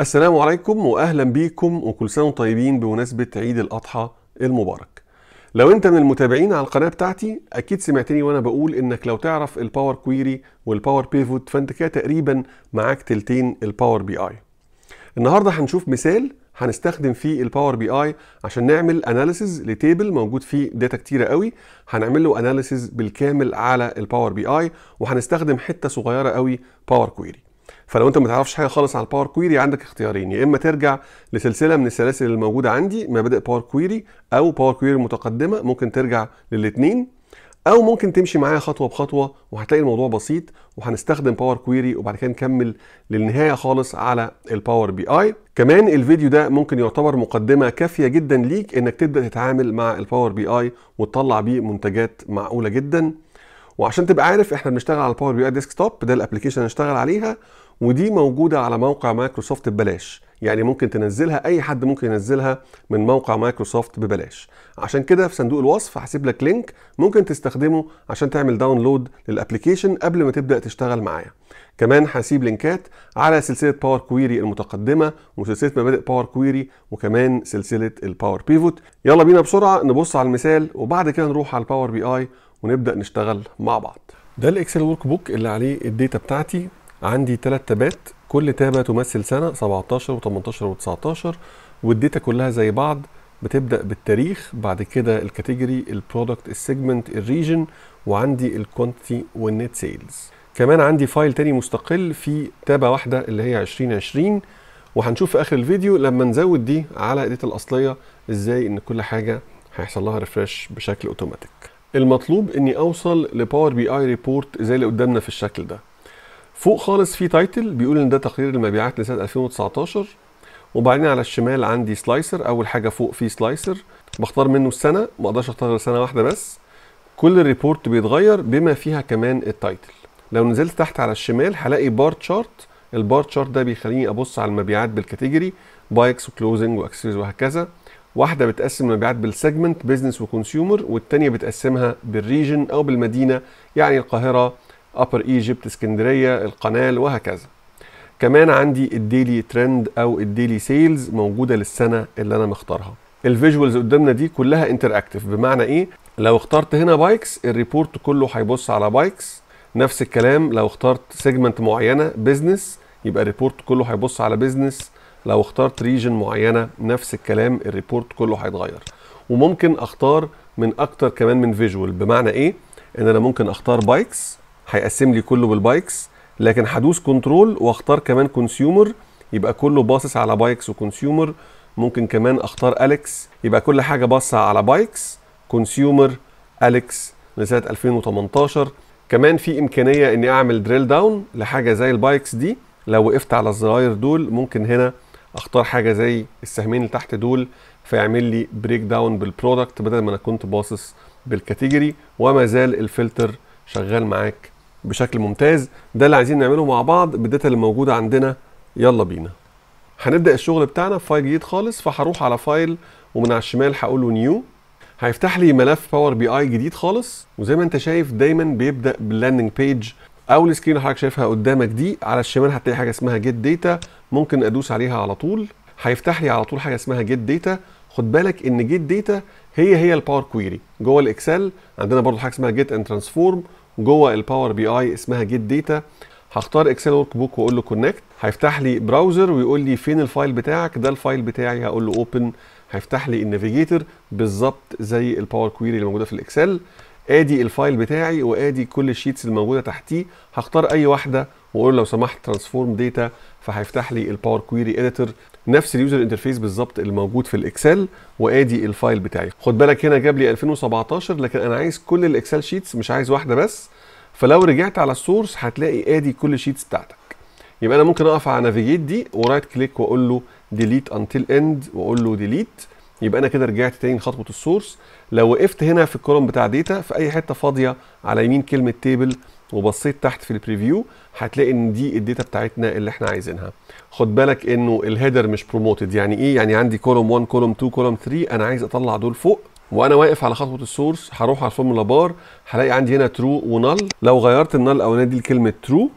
السلام عليكم واهلا بيكم وكل سنه وانتم طيبين بمناسبه عيد الاضحى المبارك. لو انت من المتابعين على القناه بتاعتي اكيد سمعتني وانا بقول انك لو تعرف الباور كويري والباور بيفوت فانت كده تقريبا معاك تلتين الباور بي اي. النهارده هنشوف مثال هنستخدم فيه الباور بي اي عشان نعمل اناليسز لتيبل موجود فيه داتا كتيره قوي هنعمل له اناليسز بالكامل على الباور بي اي وهنستخدم حته صغيره قوي باور كويري فلو انت ما تعرفش حاجه خالص على الباور كويري عندك اختيارين يا اما ترجع لسلسله من السلاسل الموجوده عندي مبادئ باور كويري او باور كويري متقدمه ممكن ترجع للاثنين او ممكن تمشي معايا خطوه بخطوه وهتلاقي الموضوع بسيط وهنستخدم باور كويري وبعد كده نكمل للنهايه خالص على الباور بي اي كمان الفيديو ده ممكن يعتبر مقدمه كافيه جدا ليك انك تبدا تتعامل مع الباور بي اي وتطلع بيه منتجات معقوله جدا وعشان تبقى عارف احنا بنشتغل على الباور بي اي ديسك توب ده الابلكيشن اللي هنشتغل عليها ودي موجوده على موقع مايكروسوفت ببلاش يعني ممكن تنزلها اي حد ممكن ينزلها من موقع مايكروسوفت ببلاش عشان كده في صندوق الوصف هسيب لك لينك ممكن تستخدمه عشان تعمل داونلود للابلكيشن قبل ما تبدا تشتغل معايا كمان هسيب لينكات على سلسله باور كويري المتقدمه وسلسله مبادئ باور كويري وكمان سلسله الباور بيفوت يلا بينا بسرعه نبص على المثال وبعد كده نروح على الباور بي اي ونبدا نشتغل مع بعض ده الاكسل ورك بوك اللي عليه الداتا بتاعتي عندي ثلاث تابات كل تابه تمثل سنه 17 و18 و19 والديتا كلها زي بعض بتبدا بالتاريخ بعد كده الكاتيجوري البرودكت السيجمنت الريجن وعندي الكوانتيتي والنت سيلز كمان عندي فايل تاني مستقل في تابه واحده اللي هي 2020 وهنشوف في اخر الفيديو لما نزود دي على الديتا الاصليه ازاي ان كل حاجه هيحصل لها ريفرش بشكل اوتوماتيك المطلوب اني اوصل لباور بي اي ريبورت زي اللي قدامنا في الشكل ده فوق خالص في تايتل بيقول ان ده تقرير المبيعات لسنه 2019 وبعدين على الشمال عندي سلايسر اول حاجه فوق في سلايسر بختار منه السنه ما اقدرش اختار غير سنه واحده بس كل الريبورت بيتغير بما فيها كمان التايتل لو نزلت تحت على الشمال هلاقي بار تشارت البار تشارت ده بيخليني ابص على المبيعات بالكاتيجوري بايكس وكلوزنج واكسسوارز وهكذا واحده بتقسم المبيعات بالسيجمنت بزنس وكونسيومر والتانيه بتقسمها بالريجن او بالمدينه يعني القاهره ابر ايجيبت اسكندريه القنال وهكذا كمان عندي الديلي ترند او الديلي سيلز موجوده للسنه اللي انا مختارها الفيجوالز قدامنا دي كلها انتراكتيف بمعنى ايه لو اخترت هنا بايكس الريبورت كله هيبص على بايكس نفس الكلام لو اخترت سيجمنت معينه بزنس يبقى الريبورت كله هيبص على بزنس لو اخترت ريجن معينه نفس الكلام الريبورت كله هيتغير وممكن اختار من اكتر كمان من فيجوال بمعنى ايه ان انا ممكن اختار بايكس هيقسم لي كله بالبايكس لكن هدوس كنترول واختار كمان كونسيومر يبقى كله باصص على بايكس وكونسيومر ممكن كمان اختار اليكس يبقى كل حاجه باصه على بايكس كونسيومر اليكس لسنه 2018 كمان في امكانيه اني اعمل دريل داون لحاجه زي البايكس دي لو وقفت على الزراير دول ممكن هنا اختار حاجه زي السهمين اللي تحت دول فيعمل لي بريك داون بالبرودكت بدل ما انا كنت باصص بالكاتيجوري وما زال الفلتر شغال معاك بشكل ممتاز ده اللي عايزين نعمله مع بعض بالداتا اللي موجوده عندنا يلا بينا هنبدا الشغل بتاعنا في فايل جديد خالص فهروح على فايل ومن على الشمال هقول له نيو هيفتح لي ملف باور بي اي جديد خالص وزي ما انت شايف دايما بيبدا باللاندنج بيج اول سكرين حضرتك شايفها قدامك دي على الشمال هتلاقي حاجه اسمها جيت داتا ممكن ادوس عليها على طول هيفتح لي على طول حاجه اسمها جيت داتا خد بالك ان جيت داتا هي هي الباور كويري جوه الاكسل عندنا برضو حاجه اسمها جيت اند ترانسفورم جوه الباور بي اي اسمها جيت داتا هختار اكسل ورك بوك واقول له كونكت هيفتح لي براوزر ويقول لي فين الفايل بتاعك ده الفايل بتاعي هقول له اوبن هيفتح لي النافيجيتور بالظبط زي الباور كويري اللي موجوده في الاكسل ادي الفايل بتاعي وادي كل الشيتس الموجوده تحتيه هختار اي واحده واقول لو سمحت ترانسفورم داتا فهيفتح لي الباور كويري اديتور نفس اليوزر انترفيس بالظبط اللي موجود في الاكسل وادي الفايل بتاعي خد بالك هنا جاب لي 2017 لكن انا عايز كل الاكسل شيتس مش عايز واحده بس فلو رجعت على السورس هتلاقي ادي كل الشيتس بتاعتك يبقى انا ممكن اقف على نافيجيت دي ورايت كليك واقول له ديليت انتل اند واقول له ديليت يبقى انا كده رجعت تاني لخطوه السورس لو وقفت هنا في الكولوم بتاع ديتا في اي حته فاضيه على يمين كلمه تيبل وبصيت تحت في البريفيو هتلاقي ان دي الداتا بتاعتنا اللي احنا عايزينها خد بالك انه الهيدر مش بروموتد يعني ايه يعني عندي كولوم 1 كولوم 2 كولوم 3 انا عايز اطلع دول فوق وانا واقف على خطوه السورس هروح على الفورمولا بار هلاقي عندي هنا ترو ونل لو غيرت النل او دي لكلمه ترو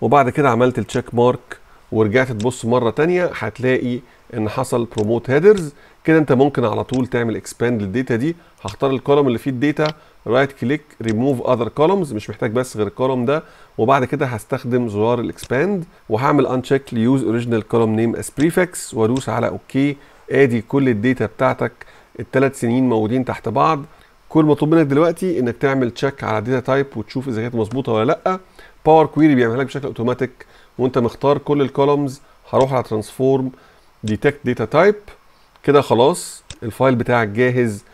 وبعد كده عملت التشيك مارك ورجعت تبص مره تانية هتلاقي ان حصل بروموت هيدرز كده انت ممكن على طول تعمل اكسباند للديتا دي هختار الكولوم اللي فيه الداتا رايت كليك ريموف اذر كولومز مش محتاج بس غير الكولوم ده وبعد كده هستخدم زرار الاكسباند وهعمل ان تشيك ليوز اوريجينال كولوم نيم اس بريفكس وادوس على اوكي ادي كل الداتا بتاعتك الثلاث سنين موجودين تحت بعض كل مطلوب منك دلوقتي انك تعمل تشيك على الداتا تايب وتشوف اذا كانت مظبوطه ولا لا باور كويري بيعملها لك بشكل اوتوماتيك وانت مختار كل الكولومز هروح على ترانسفورم ديتكت داتا تايب كده خلاص الفايل بتاعك جاهز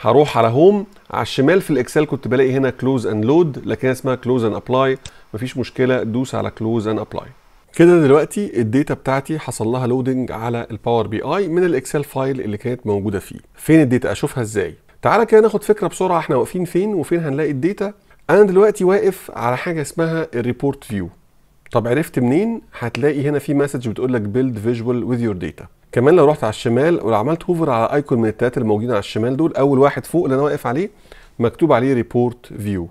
هروح على هوم على الشمال في الاكسل كنت بلاقي هنا كلوز اند لود لكن اسمها كلوز اند ابلاي مفيش مشكله دوس على كلوز اند ابلاي كده دلوقتي الداتا بتاعتي حصل لها لودنج على الباور بي اي من الاكسل فايل اللي كانت موجوده فيه فين الداتا اشوفها ازاي تعالى كده ناخد فكره بسرعه احنا واقفين فين وفين هنلاقي الداتا انا دلوقتي واقف على حاجه اسمها الريبورت فيو طب عرفت منين هتلاقي هنا في مسج بتقول لك بيلد فيجوال وذ يور داتا كمان لو رحت على الشمال وعملت هوفر على ايكون من الثلاثه الموجودين على الشمال دول اول واحد فوق اللي انا واقف عليه مكتوب عليه ريبورت فيو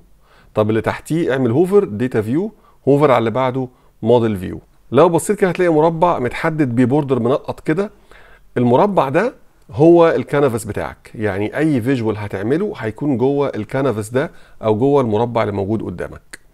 طب اللي تحتيه اعمل هوفر داتا فيو هوفر على اللي بعده موديل فيو لو بصيت كده هتلاقي مربع متحدد ببوردر منقط كده المربع ده هو الكنفس بتاعك يعني اي فيجوال هتعمله هيكون جوه الكنفس ده او جوه المربع اللي موجود قدامك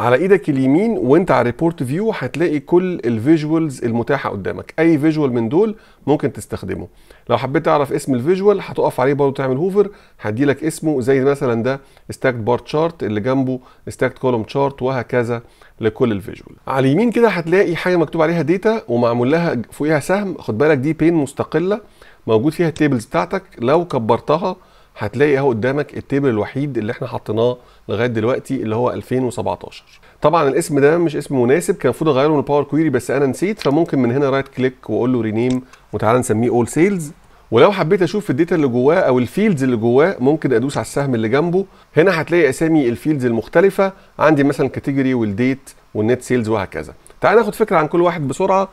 على ايدك اليمين وانت على ريبورت فيو هتلاقي كل الفيجوالز المتاحه قدامك اي فيجوال من دول ممكن تستخدمه لو حبيت تعرف اسم الفيجوال هتقف عليه برضه تعمل هوفر هديلك اسمه زي مثلا ده ستاكت بار تشارت اللي جنبه ستاكت كولوم تشارت وهكذا لكل الفيجوال على اليمين كده هتلاقي حاجه مكتوب عليها داتا ومعمول لها فوقيها سهم خد بالك دي بين مستقله موجود فيها التيبلز بتاعتك لو كبرتها هتلاقي اهو قدامك التيبل الوحيد اللي احنا حطيناه لغايه دلوقتي اللي هو 2017 طبعا الاسم ده مش اسم مناسب كان المفروض اغيره من باور كويري بس انا نسيت فممكن من هنا رايت كليك واقول له رينيم وتعالى نسميه اول سيلز ولو حبيت اشوف الداتا اللي جواه او الفيلدز اللي جواه ممكن ادوس على السهم اللي جنبه هنا هتلاقي اسامي الفيلدز المختلفه عندي مثلا كاتيجوري والديت والنت سيلز وهكذا تعال ناخد فكره عن كل واحد بسرعه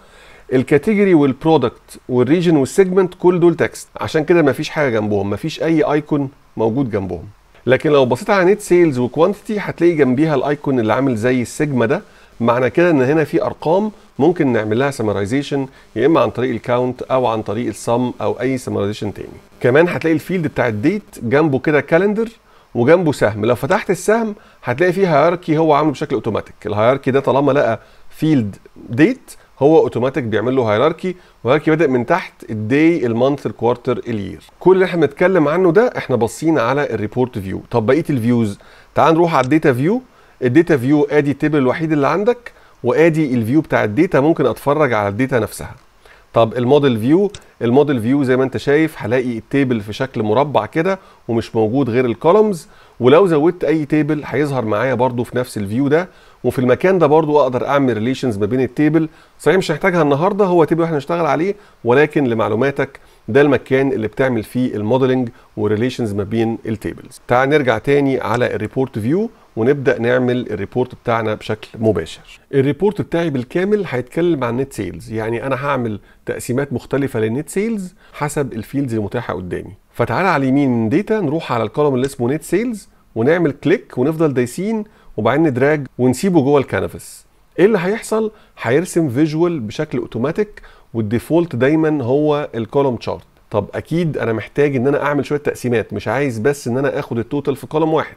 الكاتيجوري والبرودكت والريجن والسيجمنت كل دول تكست عشان كده مفيش حاجه جنبهم مفيش اي ايكون موجود جنبهم لكن لو بصيت على نت سيلز وكوانتيتي هتلاقي جنبيها الايكون اللي عامل زي السيجما ده معنى كده ان هنا في ارقام ممكن نعمل لها سمرايزيشن يا اما عن طريق الكاونت او عن طريق السم او اي سمرايزيشن تاني كمان هتلاقي الفيلد بتاع الديت جنبه كده كالندر وجنبه سهم لو فتحت السهم هتلاقي فيه هيراركي هو عامله بشكل اوتوماتيك الهيراركي ده طالما لقى فيلد ديت هو اوتوماتيك بيعمل له هيراركي وهيراركي بادئ من تحت الدي المانث الكوارتر الير كل اللي احنا بنتكلم عنه ده احنا باصين على الريبورت فيو طب بقيه الفيوز تعال نروح على الداتا فيو الداتا فيو ادي التيبل الوحيد اللي عندك وادي الفيو بتاع الداتا ممكن اتفرج على الداتا نفسها طب الموديل فيو الموديل فيو زي ما انت شايف هلاقي التيبل في شكل مربع كده ومش موجود غير الكولومز ولو زودت اي تيبل هيظهر معايا برده في نفس الفيو ده وفي المكان ده برضو اقدر اعمل ريليشنز ما بين التيبل صحيح مش هحتاجها النهارده هو تيبل احنا هنشتغل عليه ولكن لمعلوماتك ده المكان اللي بتعمل فيه الموديلنج وريليشنز ما بين التيبلز تعال نرجع تاني على الريبورت فيو ونبدا نعمل الريبورت بتاعنا بشكل مباشر الريبورت بتاعي بالكامل هيتكلم عن نت سيلز يعني انا هعمل تقسيمات مختلفه للنت سيلز حسب الفيلدز المتاحه قدامي فتعال على اليمين من داتا نروح على الكولوم اللي اسمه نت سيلز ونعمل كليك ونفضل دايسين وبعدين ندراج ونسيبه جوه الكنفس ايه اللي هيحصل هيرسم فيجوال بشكل اوتوماتيك والديفولت دايما هو الكولوم تشارت طب اكيد انا محتاج ان انا اعمل شويه تقسيمات مش عايز بس ان انا اخد التوتال في كولوم واحد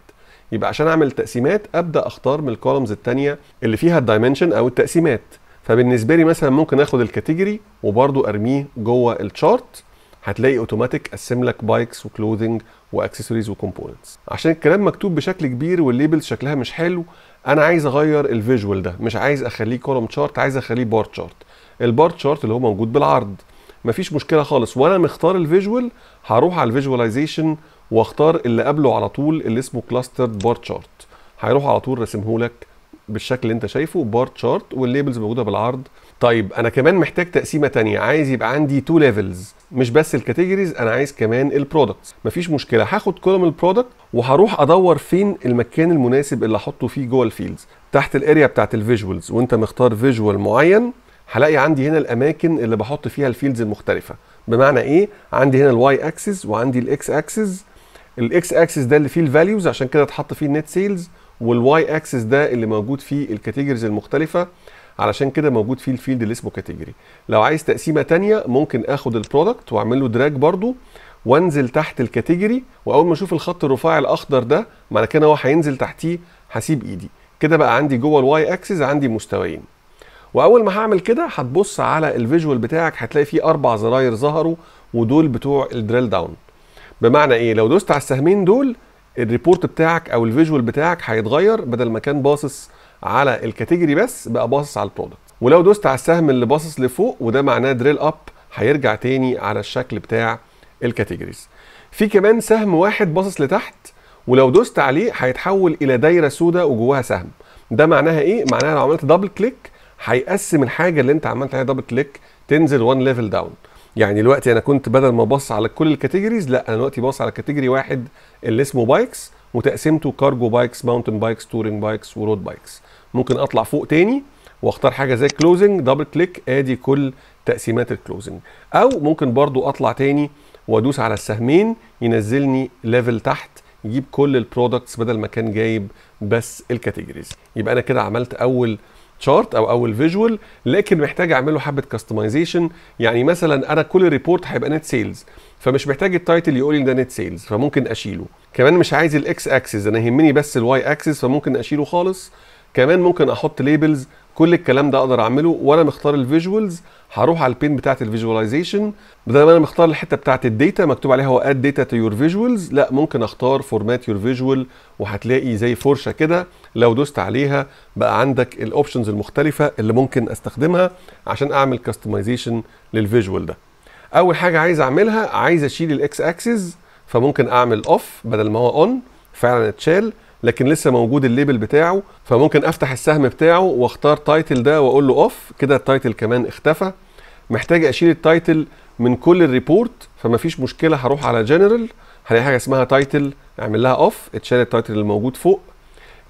يبقى عشان اعمل تقسيمات ابدا اختار من الكولومز الثانيه اللي فيها الدايمنشن او التقسيمات فبالنسبه لي مثلا ممكن اخد الكاتيجوري وبرده ارميه جوه التشارت هتلاقي اوتوماتيك قسم لك بايكس وكلوذنج واكسسوارز وكومبوننتس عشان الكلام مكتوب بشكل كبير والليبل شكلها مش حلو انا عايز اغير الفيجوال ده مش عايز اخليه كولوم تشارت عايز اخليه بار تشارت البار تشارت اللي هو موجود بالعرض مفيش مشكله خالص وانا مختار الفيجوال هروح على الفيجواليزيشن واختار اللي قبله على طول اللي اسمه كلاستر بار تشارت هيروح على طول راسمهولك بالشكل اللي انت شايفه بار تشارت والليبلز موجوده بالعرض طيب انا كمان محتاج تقسيمه تانية عايز يبقى عندي تو ليفلز مش بس الكاتيجوريز انا عايز كمان البرودكتس مفيش مشكله هاخد كولوم البرودكت وهروح ادور فين المكان المناسب اللي احطه فيه جوه الفيلدز تحت الاريا بتاعت الفيجوالز وانت مختار فيجوال معين هلاقي عندي هنا الاماكن اللي بحط فيها الفيلدز المختلفه بمعنى ايه عندي هنا الواي اكسس وعندي الاكس اكسس الاكس اكسس ده اللي فيه الفاليوز عشان كده اتحط فيه النت سيلز والواي اكسس ده اللي موجود فيه الكاتيجوريز المختلفه علشان كده موجود فيه الفيلد اللي اسمه كاتيجوري لو عايز تقسيمه تانية ممكن اخد البرودكت واعمل له دراج برضو وانزل تحت الكاتيجوري واول ما اشوف الخط الرفاعي الاخضر ده معنى كده هو هينزل تحتيه هسيب ايدي كده بقى عندي جوه الواي اكسس عندي مستويين واول ما هعمل كده هتبص على الفيجوال بتاعك هتلاقي فيه اربع زراير ظهروا ودول بتوع الدريل داون بمعنى ايه لو دوست على السهمين دول الريبورت بتاعك او الفيجوال بتاعك هيتغير بدل ما كان باصص على الكاتيجوري بس بقى باصص على البرودكت ولو دوست على السهم اللي باصص لفوق وده معناه دريل اب هيرجع تاني على الشكل بتاع الكاتيجوريز في كمان سهم واحد باصص لتحت ولو دوست عليه هيتحول الى دايره سوداء وجواها سهم ده معناها ايه معناها لو عملت دبل كليك هيقسم الحاجه اللي انت عملت عليها دبل كليك تنزل وان ليفل داون يعني دلوقتي انا كنت بدل ما بص على كل الكاتيجوريز لا انا دلوقتي باص على كاتيجوري واحد اللي اسمه بايكس وتقسيمته كارجو بايكس ماونتن بايكس تورنج بايكس ورود بايكس ممكن اطلع فوق تاني واختار حاجه زي كلوزنج دبل كليك ادي كل تقسيمات الكلوزنج او ممكن برضو اطلع تاني وادوس على السهمين ينزلني ليفل تحت يجيب كل البرودكتس بدل ما كان جايب بس الكاتيجوريز يبقى انا كده عملت اول تشارت او اول فيجوال لكن محتاج اعمل له حبه كاستمايزيشن يعني مثلا انا كل ريبورت هيبقى نت سيلز فمش محتاج التايتل يقول لي ده نت سيلز فممكن اشيله كمان مش عايز الاكس اكسس انا يهمني بس الواي اكسس فممكن اشيله خالص كمان ممكن احط ليبلز كل الكلام ده اقدر اعمله وانا مختار الفيجوالز هروح على البين بتاعه الفيجواليزيشن بدل ما انا مختار الحته بتاعه الداتا مكتوب عليها هو اد داتا تو يور فيجوالز لا ممكن اختار فورمات يور فيجوال وهتلاقي زي فرشه كده لو دوست عليها بقى عندك الاوبشنز المختلفه اللي ممكن استخدمها عشان اعمل كاستمايزيشن للفيجوال ده اول حاجه عايز اعملها عايز اشيل الاكس اكسس فممكن اعمل اوف بدل ما هو اون فعلا اتشال لكن لسه موجود الليبل بتاعه فممكن افتح السهم بتاعه واختار تايتل ده واقول له اوف كده التايتل كمان اختفى محتاج اشيل التايتل من كل الريبورت فمفيش مشكله هروح على جنرال هلاقي حاجه اسمها تايتل اعمل لها اوف اتشال التايتل الموجود فوق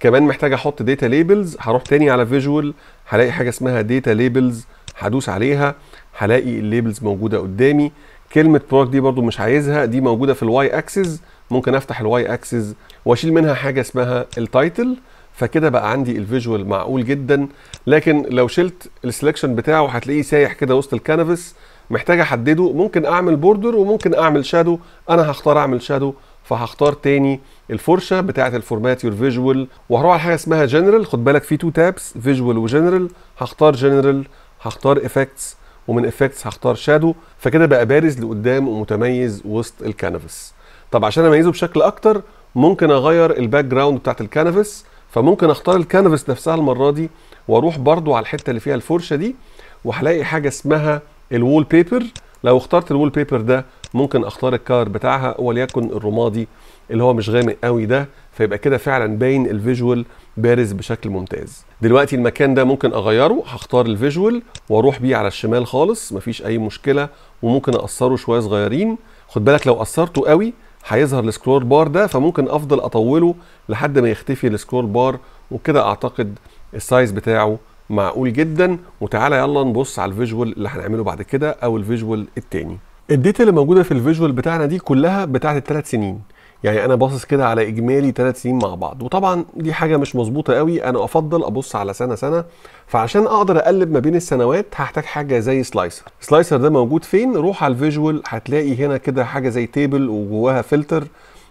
كمان محتاج احط داتا ليبلز هروح تاني على فيجوال هلاقي حاجه اسمها داتا ليبلز هدوس عليها هلاقي الليبلز موجوده قدامي كلمه برودكت دي برضو مش عايزها دي موجوده في الواي اكسس ممكن افتح الواي اكسس واشيل منها حاجه اسمها التايتل فكده بقى عندي الفيجوال معقول جدا لكن لو شلت السلكشن بتاعه هتلاقيه سايح كده وسط الكنفس محتاج احدده ممكن اعمل بوردر وممكن اعمل شادو انا هختار اعمل شادو فهختار تاني الفرشه بتاعه الفورمات يور فيجوال وهروح على حاجه اسمها جنرال خد بالك في تو تابس فيجوال وجنرال هختار جنرال هختار افكتس ومن افكتس هختار شادو فكده بقى بارز لقدام ومتميز وسط الكنفس طب عشان اميزه بشكل اكتر ممكن اغير الباك جراوند بتاعت الكنفس فممكن اختار الكنفس نفسها المره دي واروح برضو على الحته اللي فيها الفرشه دي وهلاقي حاجه اسمها الوول بيبر لو اخترت الوول بيبر ده ممكن اختار الكار بتاعها وليكن الرمادي اللي هو مش غامق قوي ده فيبقى كده فعلا باين الفيجوال بارز بشكل ممتاز دلوقتي المكان ده ممكن اغيره هختار الفيجوال واروح بيه على الشمال خالص مفيش اي مشكله وممكن اقصره شويه صغيرين خد بالك لو قصرته قوي هيظهر السكرول بار ده فممكن افضل اطوله لحد ما يختفي السكرول بار وكده اعتقد السايز بتاعه معقول جدا وتعالى يلا نبص على الفيجوال اللي هنعمله بعد كده او الفيجوال التاني الديتا اللي موجوده في الفيجوال بتاعنا دي كلها بتاعه الثلاث سنين يعني انا باصص كده على اجمالي ثلاث سنين مع بعض وطبعا دي حاجه مش مظبوطه قوي انا افضل ابص على سنه سنه فعشان اقدر اقلب ما بين السنوات هحتاج حاجه زي سلايسر سلايسر ده موجود فين روح على الفيجوال هتلاقي هنا كده حاجه زي تيبل وجواها فلتر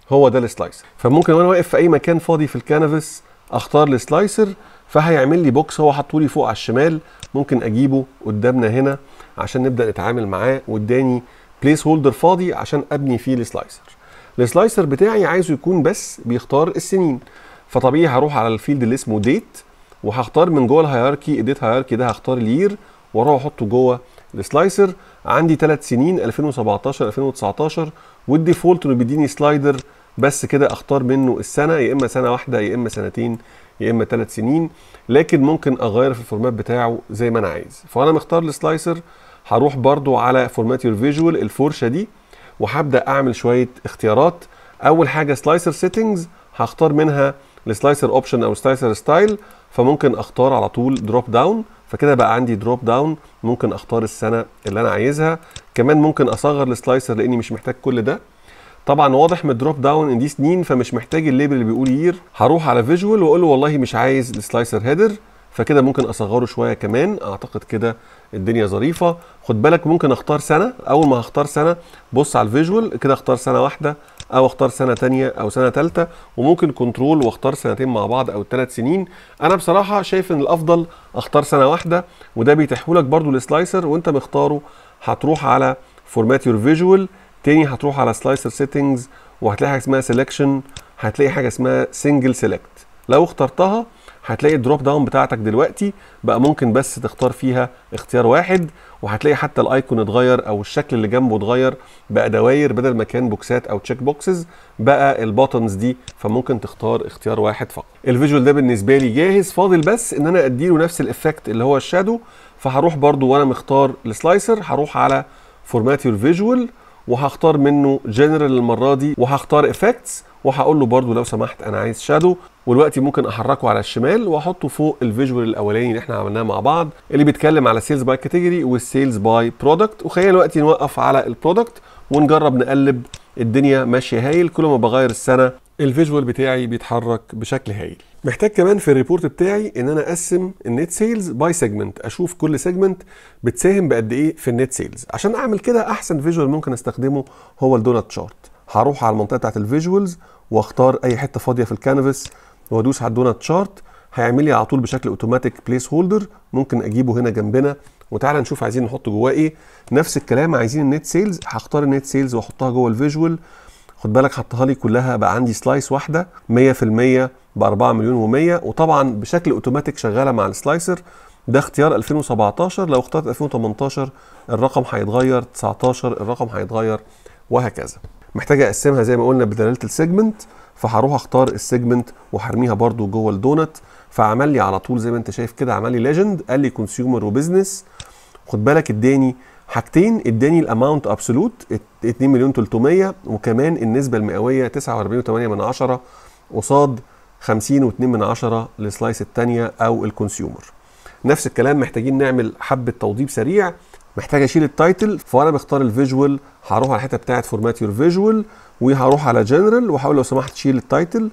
هو ده السلايسر فممكن وانا واقف في اي مكان فاضي في الكانفاس اختار السلايسر فهيعمل لي بوكس هو حاطه فوق على الشمال ممكن اجيبه قدامنا هنا عشان نبدا نتعامل معاه واداني بليس هولدر فاضي عشان ابني فيه السلايسر السلايسر بتاعي عايزه يكون بس بيختار السنين فطبيعي هروح على الفيلد اللي اسمه ديت وهختار من جوه الهيراركي الديت هيراركي ده هختار الير واروح احطه جوه السلايسر عندي ثلاث سنين 2017 2019 والديفولت انه بيديني سلايدر بس كده اختار منه السنه يا اما سنه واحده يا اما سنتين يا اما ثلاث سنين لكن ممكن اغير في الفورمات بتاعه زي ما انا عايز فانا مختار السلايسر هروح برده على فورمات يور فيجوال الفرشه دي وهبدا اعمل شويه اختيارات اول حاجه سلايسر سيتنجز هختار منها السلايسر اوبشن او سلايسر ستايل فممكن اختار على طول دروب داون فكده بقى عندي دروب داون ممكن اختار السنه اللي انا عايزها كمان ممكن اصغر السلايسر لاني مش محتاج كل ده طبعا واضح من الدروب داون ان دي سنين فمش محتاج الليبل اللي بيقول يير هروح على فيجوال واقول له والله مش عايز السلايسر هيدر فكده ممكن اصغره شويه كمان اعتقد كده الدنيا ظريفه خد بالك ممكن اختار سنه اول ما هختار سنه بص على الفيجوال كده اختار سنه واحده او اختار سنه تانية او سنه ثالثه وممكن كنترول واختار سنتين مع بعض او ثلاث سنين انا بصراحه شايف ان الافضل اختار سنه واحده وده بيتحولك برضو السلايسر وانت مختاره هتروح على فورمات يور فيجوال تاني هتروح على سلايسر سيتنجز وهتلاقي حاجه اسمها سيلكشن هتلاقي حاجه اسمها سنجل سيلكت لو اخترتها هتلاقي الدروب داون بتاعتك دلوقتي بقى ممكن بس تختار فيها اختيار واحد وهتلاقي حتى الايكون اتغير او الشكل اللي جنبه اتغير بقى دواير بدل ما كان بوكسات او تشيك بوكسز بقى البوتنز دي فممكن تختار اختيار واحد فقط الفيجوال ده بالنسبه لي جاهز فاضل بس ان انا اديله نفس الايفكت اللي هو الشادو فهروح برده وانا مختار السلايسر هروح على فورمات يور فيجوال وهختار منه جنرال المره دي وهختار افكتس وهقول له برده لو سمحت انا عايز شادو ودلوقتي ممكن احركه على الشمال واحطه فوق الفيجوال الاولاني اللي احنا عملناه مع بعض اللي بيتكلم على سيلز باي كاتيجوري والسيلز باي برودكت وخلينا دلوقتي نوقف على البرودكت ونجرب نقلب الدنيا ماشيه هايل كل ما بغير السنه الفيجوال بتاعي بيتحرك بشكل هايل محتاج كمان في الريبورت بتاعي ان انا اقسم النت سيلز باي سيجمنت اشوف كل سيجمنت بتساهم بقد ايه في النت سيلز عشان اعمل كده احسن فيجوال ممكن استخدمه هو الدونات شارت هروح على المنطقه بتاعت الفيجوالز واختار اي حته فاضيه في الكانفاس وادوس على الدونات شارت هيعمل لي على طول بشكل اوتوماتيك بليس هولدر ممكن اجيبه هنا جنبنا وتعالى نشوف عايزين نحط جواه ايه نفس الكلام عايزين النت سيلز هختار النت سيلز واحطها جوه الفيجوال خد بالك حطها لي كلها بقى عندي سلايس واحده 100% ب 4 مليون و100 وطبعا بشكل اوتوماتيك شغاله مع السلايسر ده اختيار 2017 لو اخترت 2018 الرقم هيتغير 19 الرقم هيتغير وهكذا محتاج اقسمها زي ما قلنا بدلاله السيجمنت فهروح اختار السيجمنت وهرميها برده جوه الدونت فعمل لي على طول زي ما انت شايف كده عمل لي ليجند قال لي كونسيومر وبزنس خد بالك اداني حاجتين اداني الاماونت ابسولوت 2 مليون 300 وكمان النسبه المئويه 49.8 من عشرة قصاد 50.2 من عشرة للسلايس الثانيه او الكونسيومر نفس الكلام محتاجين نعمل حبه توضيب سريع محتاج اشيل التايتل فانا بختار الفيجوال هروح على الحته بتاعت فورمات يور فيجوال وهروح على جنرال واحاول لو سمحت شيل التايتل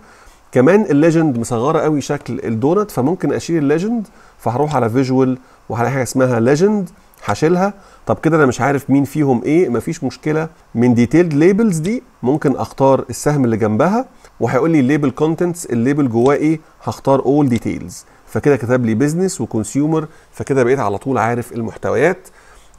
كمان الليجند مصغره قوي شكل الدونت فممكن اشيل الليجند فهروح على فيجوال وهلاقي حاجه اسمها ليجند هشيلها طب كده انا مش عارف مين فيهم ايه مفيش مشكله من ديتيلد ليبلز دي ممكن اختار السهم اللي جنبها وهيقول لي الليبل كونتنتس الليبل جواه ايه هختار اول ديتيلز فكده كتب لي بيزنس وكونسيومر فكده بقيت على طول عارف المحتويات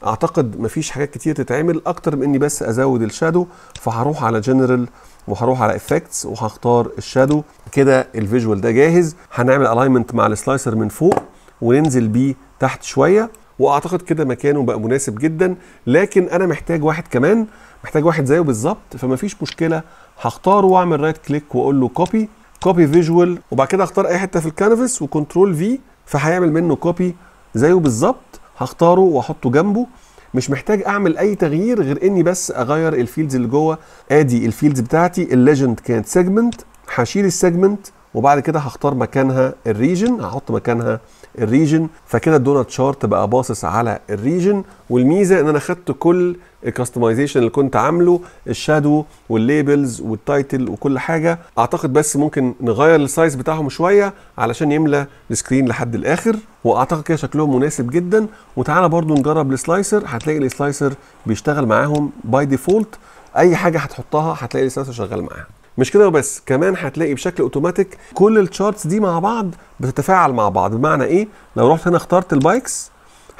اعتقد مفيش حاجات كتير تتعمل اكتر من اني بس ازود الشادو فهروح على جنرال وهروح على افكتس وهختار الشادو كده الفيجوال ده جاهز هنعمل الاينمنت مع السلايسر من فوق وننزل بيه تحت شويه واعتقد كده مكانه بقى مناسب جدا لكن انا محتاج واحد كمان محتاج واحد زيه بالظبط فمفيش مشكله هختاره واعمل رايت كليك واقول له كوبي كوبي فيجوال وبعد كده اختار اي حته في الكانفاس وكنترول في فهيعمل منه كوبي زيه بالظبط هختاره واحطه جنبه مش محتاج اعمل اي تغيير غير اني بس اغير الفيلدز اللي جوه ادي الفيلدز بتاعتي الليجند كانت سيجمنت هشيل السيجمنت وبعد كده هختار مكانها الريجن هحط مكانها الريجن فكده الدونات شارت بقى باصص على الريجن والميزه ان انا خدت كل الكاستمايزيشن اللي كنت عامله الشادو والليبلز والتايتل وكل حاجه اعتقد بس ممكن نغير السايز بتاعهم شويه علشان يملى السكرين لحد الاخر واعتقد كده شكلهم مناسب جدا وتعالى برضو نجرب السلايسر هتلاقي السلايسر بيشتغل معاهم باي ديفولت اي حاجه هتحطها هتلاقي السلايسر شغال معاها مش كده وبس كمان هتلاقي بشكل اوتوماتيك كل التشارتس دي مع بعض بتتفاعل مع بعض بمعنى ايه لو رحت هنا اخترت البايكس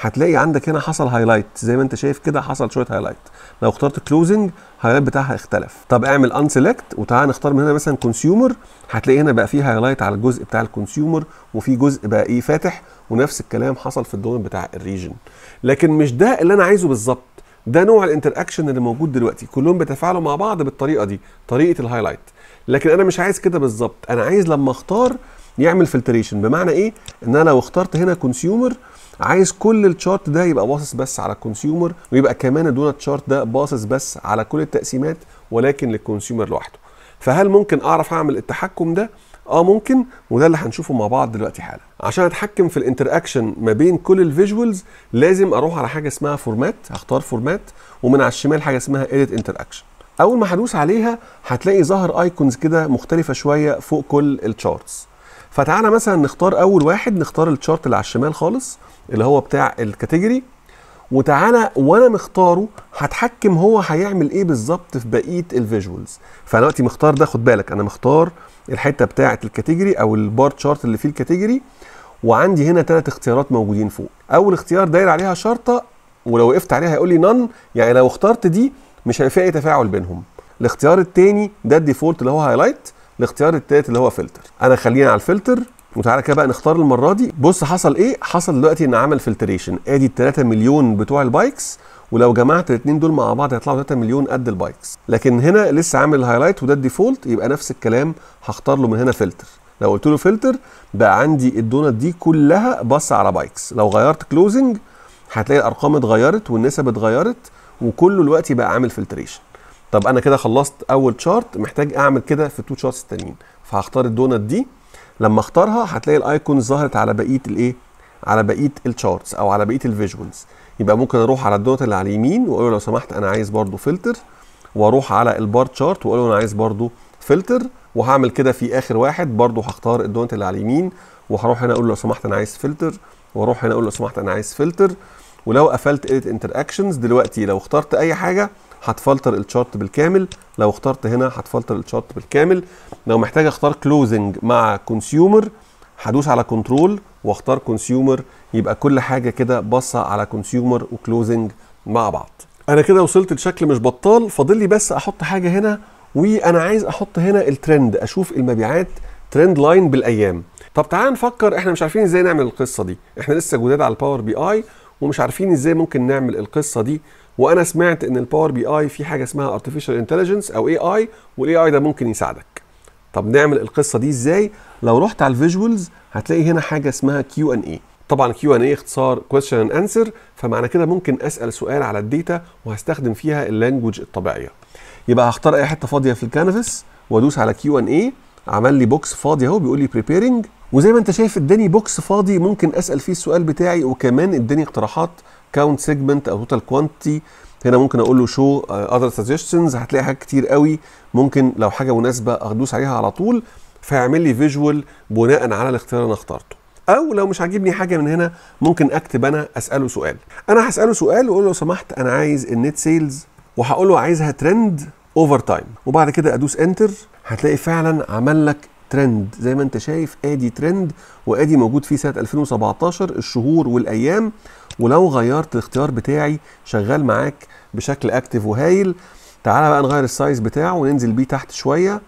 هتلاقي عندك هنا حصل هايلايت زي ما انت شايف كده حصل شويه هايلايت لو اخترت كلوزنج الهايلايت بتاعها اختلف طب اعمل ان سيلكت وتعالى نختار من هنا مثلا كونسيومر هتلاقي هنا بقى فيه هايلايت على الجزء بتاع الكونسيومر وفي جزء بقى ايه فاتح ونفس الكلام حصل في الدومين بتاع الريجن لكن مش ده اللي انا عايزه بالظبط ده نوع الانتر اكشن اللي موجود دلوقتي كلهم بيتفاعلوا مع بعض بالطريقه دي طريقه الهايلايت لكن انا مش عايز كده بالظبط انا عايز لما اختار يعمل فلتريشن بمعنى ايه ان انا لو اخترت هنا كونسيومر عايز كل الشارت ده يبقى باصص بس على الكونسيومر ويبقى كمان الدونات شارت ده باصص بس على كل التقسيمات ولكن للكونسيومر لوحده فهل ممكن اعرف اعمل التحكم ده اه ممكن وده اللي هنشوفه مع بعض دلوقتي حالا عشان اتحكم في الانتر اكشن ما بين كل الفيجوالز لازم اروح على حاجه اسمها فورمات هختار فورمات ومن على الشمال حاجه اسمها اديت انتر اكشن اول ما هدوس عليها هتلاقي ظهر ايكونز كده مختلفه شويه فوق كل التشارتس فتعالى مثلا نختار اول واحد نختار التشارت اللي على الشمال خالص اللي هو بتاع الكاتيجوري وتعالى وانا مختاره هتحكم هو هيعمل ايه بالظبط في بقيه الفيجوالز فانا دلوقتي مختار ده خد بالك انا مختار الحته بتاعه الكاتيجوري او البار تشارت اللي فيه الكاتيجوري وعندي هنا ثلاث اختيارات موجودين فوق اول اختيار داير عليها شرطه ولو وقفت عليها هيقول لي نان يعني لو اخترت دي مش هيبقى في اي تفاعل بينهم الاختيار الثاني ده الديفولت اللي هو هايلايت الاختيار الثالث اللي هو فلتر انا خلينا على الفلتر وتعالى كده بقى نختار المره دي بص حصل ايه حصل دلوقتي ان عمل فلتريشن ادي ال 3 مليون بتوع البايكس ولو جمعت الاثنين دول مع بعض هيطلعوا 3 مليون قد البايكس لكن هنا لسه عامل الهايلايت وده الديفولت يبقى نفس الكلام هختار له من هنا فلتر لو قلت له فلتر بقى عندي الدونات دي كلها بص على بايكس لو غيرت كلوزنج هتلاقي الارقام اتغيرت والنسب اتغيرت وكله الوقت بقى عامل فلتريشن طب انا كده خلصت اول شارت محتاج اعمل كده في التو شارتس التانيين فهختار الدونات دي لما اختارها هتلاقي الايكونز ظهرت على بقيه الايه على بقيه الشارتس او على بقيه الفيجوالز يبقى ممكن اروح على الدوت اللي على اليمين واقول له لو سمحت انا عايز برضو فلتر واروح على البار تشارت واقول له انا عايز برضو فلتر وهعمل كده في اخر واحد برضو هختار الدوت اللي على اليمين وهروح هنا اقول له لو سمحت انا عايز فلتر واروح هنا اقول له لو سمحت انا عايز فلتر ولو قفلت اديت انتراكشنز دلوقتي لو اخترت اي حاجه هتفلتر الشارت بالكامل لو اخترت هنا هتفلتر الشارت بالكامل لو محتاج اختار كلوزنج مع كونسيومر هدوس على كنترول واختار كونسيومر يبقى كل حاجه كده باصه على كونسيومر وكلوزنج مع بعض انا كده وصلت لشكل مش بطال فاضل لي بس احط حاجه هنا وانا عايز احط هنا الترند اشوف المبيعات ترند لاين بالايام طب تعال نفكر احنا مش عارفين ازاي نعمل القصه دي احنا لسه جداد على الباور بي اي ومش عارفين ازاي ممكن نعمل القصه دي وانا سمعت ان الباور بي اي في حاجه اسمها ارتفيشال انتليجنس او اي اي والاي اي ده ممكن يساعدك طب نعمل القصه دي ازاي لو رحت على الفيجوالز هتلاقي هنا حاجه اسمها كيو ان اي طبعا كيو ان اي اختصار كويشن اند انسر فمعنى كده ممكن اسال سؤال على الداتا وهستخدم فيها اللانجوج الطبيعيه يبقى هختار اي حته فاضيه في الكانفاس وادوس على كيو ان اي عمل لي بوكس فاضي اهو بيقول لي بريبيرنج وزي ما انت شايف اداني بوكس فاضي ممكن اسال فيه السؤال بتاعي وكمان اداني اقتراحات كاونت سيجمنت او توتال كوانتي هنا ممكن اقول له شو اذر سجستشنز هتلاقي حاجات كتير قوي ممكن لو حاجه مناسبه ادوس عليها على طول فيعمل لي فيجوال بناء على الاختيار اللي انا اخترته او لو مش عاجبني حاجه من هنا ممكن اكتب انا اساله سؤال انا هساله سؤال واقول له لو سمحت انا عايز النت سيلز وهقول له عايزها ترند اوفر تايم وبعد كده ادوس انتر هتلاقي فعلا عمل لك ترند زي ما انت شايف ادي ترند وادي موجود فيه سنه 2017 الشهور والايام ولو غيرت الاختيار بتاعي شغال معاك بشكل اكتف وهايل تعالى بقى نغير السايز بتاعه وننزل بيه تحت شويه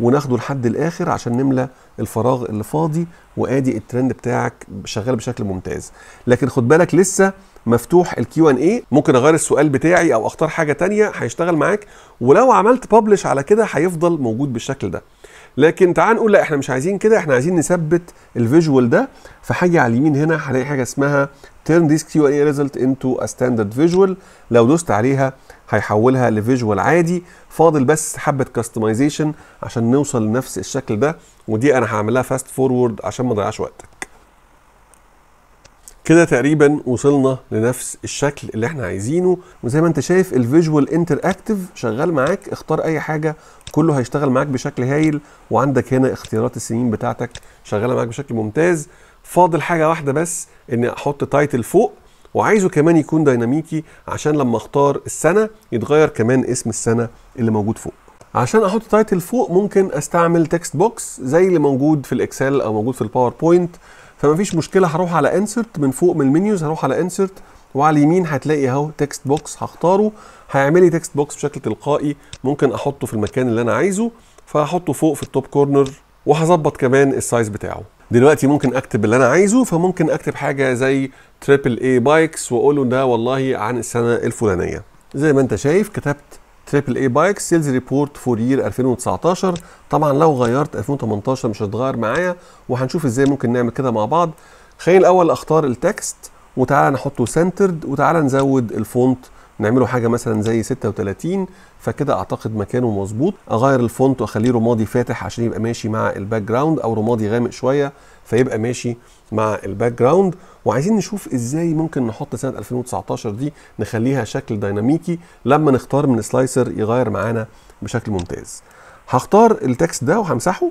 وناخده لحد الاخر عشان نملى الفراغ اللي فاضي وادي الترند بتاعك شغال بشكل ممتاز لكن خد بالك لسه مفتوح الكيو ان اي ممكن اغير السؤال بتاعي او اختار حاجه تانية هيشتغل معاك ولو عملت ببلش على كده هيفضل موجود بالشكل ده لكن تعال نقول لا احنا مش عايزين كده احنا عايزين نثبت الفيجوال ده فحاجه على اليمين هنا هلاقي حاجه اسمها تيرن ديس كيو اي ريزلت انتو ستاندرد فيجوال لو دوست عليها هيحولها لفيجوال عادي فاضل بس حبه كاستمايزيشن عشان نوصل لنفس الشكل ده ودي انا هعملها فاست فورورد عشان ما اضيعش وقتك كده تقريبا وصلنا لنفس الشكل اللي احنا عايزينه وزي ما انت شايف الفيجوال انتر اكتف شغال معاك اختار اي حاجه كله هيشتغل معاك بشكل هايل وعندك هنا اختيارات السنين بتاعتك شغاله معاك بشكل ممتاز فاضل حاجه واحده بس اني احط تايتل فوق وعايزه كمان يكون ديناميكي عشان لما اختار السنه يتغير كمان اسم السنه اللي موجود فوق عشان احط تايتل فوق ممكن استعمل تكست بوكس زي اللي موجود في الاكسل او موجود في الباوربوينت فمفيش مشكله هروح على انسرت من فوق من المنيوز هروح على انسرت وعلى اليمين هتلاقي اهو تكست بوكس هختاره هيعمل لي تكست بوكس بشكل تلقائي ممكن احطه في المكان اللي انا عايزه فهحطه فوق في التوب كورنر وهظبط كمان السايز بتاعه دلوقتي ممكن اكتب اللي انا عايزه فممكن اكتب حاجه زي تريبل اي بايكس واقول له ده والله عن السنه الفلانيه زي ما انت شايف كتبت تريبل اي بايكس سيلز ريبورت فور يير 2019 طبعا لو غيرت 2018 مش هتغير معايا وهنشوف ازاي ممكن نعمل كده مع بعض خلينا الاول اختار التكست وتعالى نحطه سنترد وتعالى نزود الفونت نعمله حاجه مثلا زي 36 فكده اعتقد مكانه مظبوط اغير الفونت واخليه رمادي فاتح عشان يبقى ماشي مع الباك جراوند او رمادي غامق شويه فيبقى ماشي مع الباك جراوند وعايزين نشوف ازاي ممكن نحط سنه 2019 دي نخليها شكل ديناميكي لما نختار من سلايسر يغير معانا بشكل ممتاز هختار التكست ده وهمسحه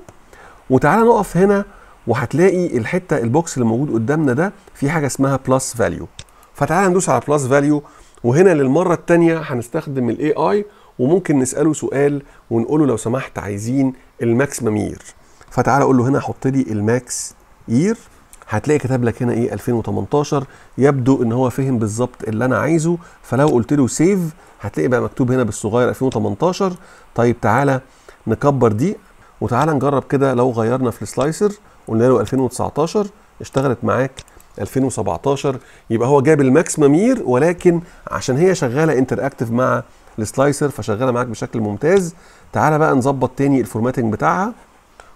وتعالى نقف هنا وهتلاقي الحته البوكس اللي موجود قدامنا ده في حاجه اسمها بلس فاليو فتعالى ندوس على بلس فاليو وهنا للمره الثانيه هنستخدم الاي اي وممكن نساله سؤال ونقول له لو سمحت عايزين الماكسيمم يير فتعال اقول له هنا حط لي الماكس يير هتلاقي كتب لك هنا ايه 2018 يبدو ان هو فهم بالظبط اللي انا عايزه فلو قلت له سيف هتلاقي بقى مكتوب هنا بالصغير 2018 طيب تعالى نكبر دي وتعالى نجرب كده لو غيرنا في السلايسر قلنا له 2019 اشتغلت معاك 2017 يبقى هو جاب الماكس مير ولكن عشان هي شغاله انتراكتيف مع السلايسر فشغاله معاك بشكل ممتاز تعالى بقى نظبط تاني الفورماتنج بتاعها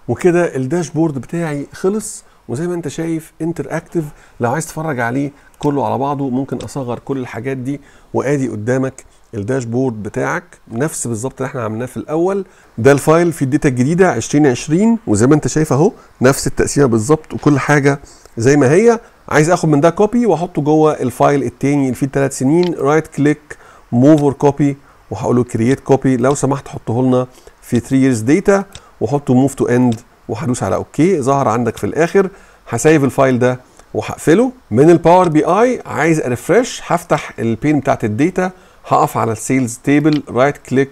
وكده الداشبورد بتاعي خلص وزي ما انت شايف انتراكتيف لو عايز تتفرج عليه كله على بعضه ممكن اصغر كل الحاجات دي وادي قدامك الداشبورد بتاعك نفس بالظبط اللي احنا عملناه في الاول ده الفايل في الداتا الجديده 2020 وزي ما انت شايف اهو نفس التقسيمه بالظبط وكل حاجه زي ما هي عايز اخد من ده كوبي واحطه جوه الفايل التاني اللي فيه ثلاث سنين رايت كليك موف اور كوبي وهقول له كرييت كوبي لو سمحت حطه لنا في 3 years داتا وحطه موف تو اند وهدوس على اوكي ظهر عندك في الاخر هسيف الفايل ده وهقفله من الباور بي اي عايز ارفرش هفتح البين بتاعت الداتا هقف على السيلز تيبل رايت كليك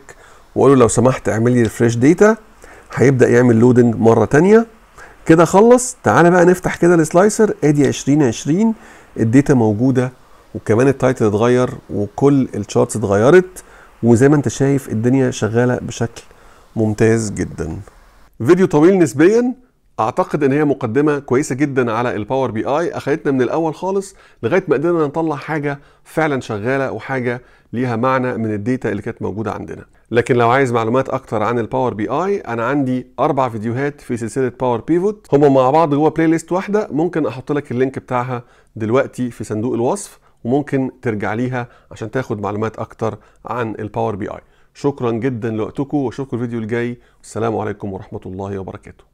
واقول له لو سمحت اعمل لي ريفريش داتا هيبدا يعمل لودنج مره ثانيه كده خلص تعالى بقى نفتح كده السلايسر ادي 2020 الداتا موجوده وكمان التايتل اتغير وكل الشارتس اتغيرت وزي ما انت شايف الدنيا شغاله بشكل ممتاز جدا فيديو طويل نسبيا اعتقد ان هي مقدمه كويسه جدا على الباور بي اي اخدتنا من الاول خالص لغايه ما قدرنا نطلع حاجه فعلا شغاله وحاجه ليها معنى من الداتا اللي كانت موجوده عندنا لكن لو عايز معلومات اكتر عن الباور بي اي انا عندي اربع فيديوهات في سلسله باور بيفوت هم مع بعض جوه بلاي ليست واحده ممكن احط لك اللينك بتاعها دلوقتي في صندوق الوصف وممكن ترجع ليها عشان تاخد معلومات اكتر عن الباور بي اي شكرا جدا لوقتكم واشوفكم الفيديو الجاي والسلام عليكم ورحمه الله وبركاته